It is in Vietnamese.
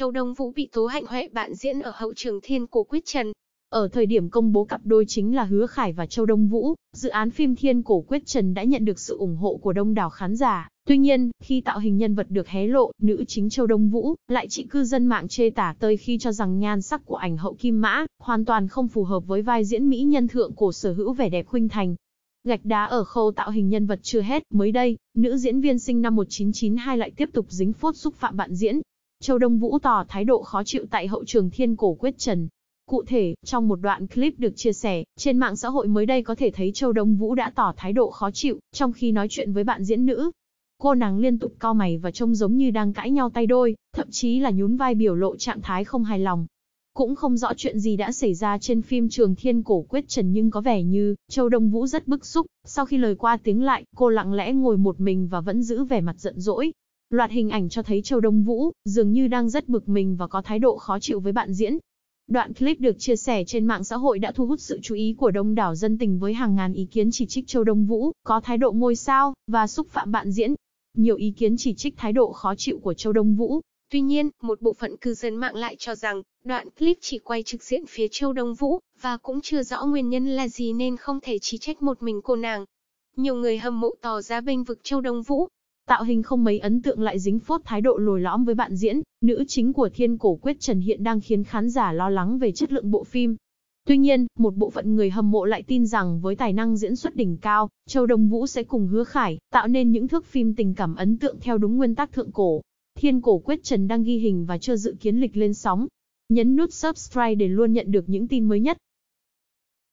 Châu Đông Vũ bị Tố Hạnh Huệ bạn diễn ở hậu trường thiên cổ quyết trần. Ở thời điểm công bố cặp đôi chính là Hứa Khải và Châu Đông Vũ, dự án phim Thiên Cổ Quyết Trần đã nhận được sự ủng hộ của đông đảo khán giả. Tuy nhiên, khi tạo hình nhân vật được hé lộ, nữ chính Châu Đông Vũ lại chị cư dân mạng chê tả tơi khi cho rằng nhan sắc của ảnh hậu Kim Mã hoàn toàn không phù hợp với vai diễn mỹ nhân thượng cổ sở hữu vẻ đẹp khuynh thành. Gạch đá ở khâu tạo hình nhân vật chưa hết, mới đây, nữ diễn viên sinh năm 1992 lại tiếp tục dính phốt xúc phạm bạn diễn, Châu Đông Vũ tỏ thái độ khó chịu tại hậu trường thiên cổ quyết trần. Cụ thể, trong một đoạn clip được chia sẻ, trên mạng xã hội mới đây có thể thấy Châu Đông Vũ đã tỏ thái độ khó chịu, trong khi nói chuyện với bạn diễn nữ. Cô nàng liên tục cao mày và trông giống như đang cãi nhau tay đôi, thậm chí là nhún vai biểu lộ trạng thái không hài lòng. Cũng không rõ chuyện gì đã xảy ra trên phim Trường Thiên Cổ Quyết Trần nhưng có vẻ như, Châu Đông Vũ rất bức xúc, sau khi lời qua tiếng lại, cô lặng lẽ ngồi một mình và vẫn giữ vẻ mặt giận dỗi, Loạt hình ảnh cho thấy Châu Đông Vũ dường như đang rất bực mình và có thái độ khó chịu với bạn diễn. Đoạn clip được chia sẻ trên mạng xã hội đã thu hút sự chú ý của đông đảo dân tình với hàng ngàn ý kiến chỉ trích Châu Đông Vũ có thái độ ngôi sao và xúc phạm bạn diễn. Nhiều ý kiến chỉ trích thái độ khó chịu của Châu Đông Vũ. Tuy nhiên, một bộ phận cư dân mạng lại cho rằng đoạn clip chỉ quay trực diện phía Châu Đông Vũ và cũng chưa rõ nguyên nhân là gì nên không thể chỉ trách một mình cô nàng. Nhiều người hâm mộ tỏ ra bênh vực Châu Đông Vũ tạo hình không mấy ấn tượng lại dính phốt thái độ lồi lõm với bạn diễn, nữ chính của Thiên Cổ Quyết Trần Hiện đang khiến khán giả lo lắng về chất lượng bộ phim. Tuy nhiên, một bộ phận người hâm mộ lại tin rằng với tài năng diễn xuất đỉnh cao, Châu Đồng Vũ sẽ cùng Hứa Khải tạo nên những thước phim tình cảm ấn tượng theo đúng nguyên tắc thượng cổ. Thiên Cổ Quyết Trần đang ghi hình và chưa dự kiến lịch lên sóng. Nhấn nút subscribe để luôn nhận được những tin mới nhất.